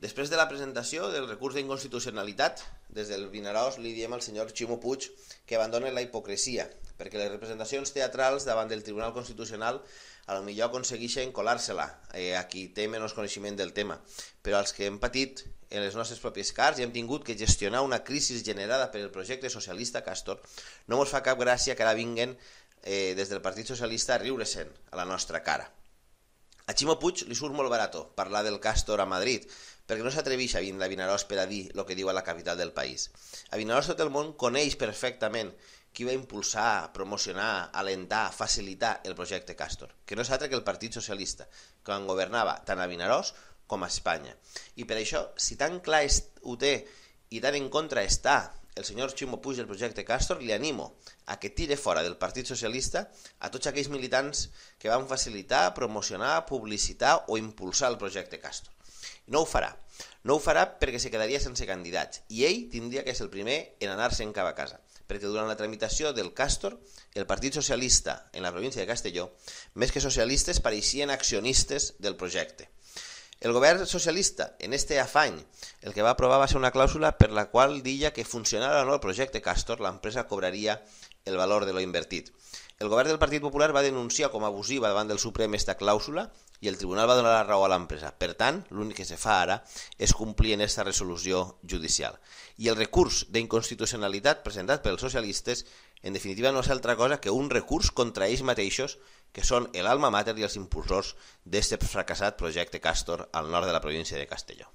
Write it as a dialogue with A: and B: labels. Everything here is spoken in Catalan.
A: Després de la presentació del recurs d'inconstitucionalitat, des del Vinaròs li diem al senyor Ximo Puig que abandone la hipocresia, perquè les representacions teatrals davant del Tribunal Constitucional a lo millor aconsegueixen colar-se-la eh, a qui té menys coneixement del tema, però als que hem patit en les nostres pròpies cars i hem tingut que gestionar una crisi generada per el projecte socialista Castor, no ens fa cap gràcia que ara vinguen eh, des del Partit Socialista a riure-se'n a la nostra cara. A Ximo Puig li surt molt barato parlar del Castor a Madrid, perquè no s'atreveix a vindre a Vinaròs per a dir el que diu a la capital del país. A Vinaròs tot el món coneix perfectament qui va impulsar, promocionar, alentar, facilitar el projecte Castor, que no és altre que el Partit Socialista, en governava tant a Vinaròs com a Espanya. I per això, si tan clar ho té i tan en contra està el senyor Ximo Puig del projecte Castor, li animo a que tire fora del Partit Socialista a tots aquells militants que van facilitar, promocionar, publicitar o impulsar el projecte Castor. No ho farà, no ho farà perquè se quedaria sense candidats i ell tindria que ser el primer en anar-se'n cap a casa, perquè durant la tramitació del Càstor, el Partit Socialista en la província de Castelló, més que socialistes, pareixien accionistes del projecte. El govern socialista, en este afany, el que va aprovar va ser una clàusula per la qual deia que funcionara o no el projecte Castor, l'empresa cobraria el valor de lo invertit. El govern del Partit Popular va denunciar com a abusiva davant del Suprem esta clàusula i el tribunal va donar la raó a l'empresa. Per tant, l'únic que se fa ara és complir en aquesta resolució judicial. I el recurs d'inconstitucionalitat presentat pels socialistes en definitiva no és altra cosa que un recurs contra ells mateixos que són l'alma mater i els impulsors d'aquest fracassat projecte Castor al nord de la província de Castelló.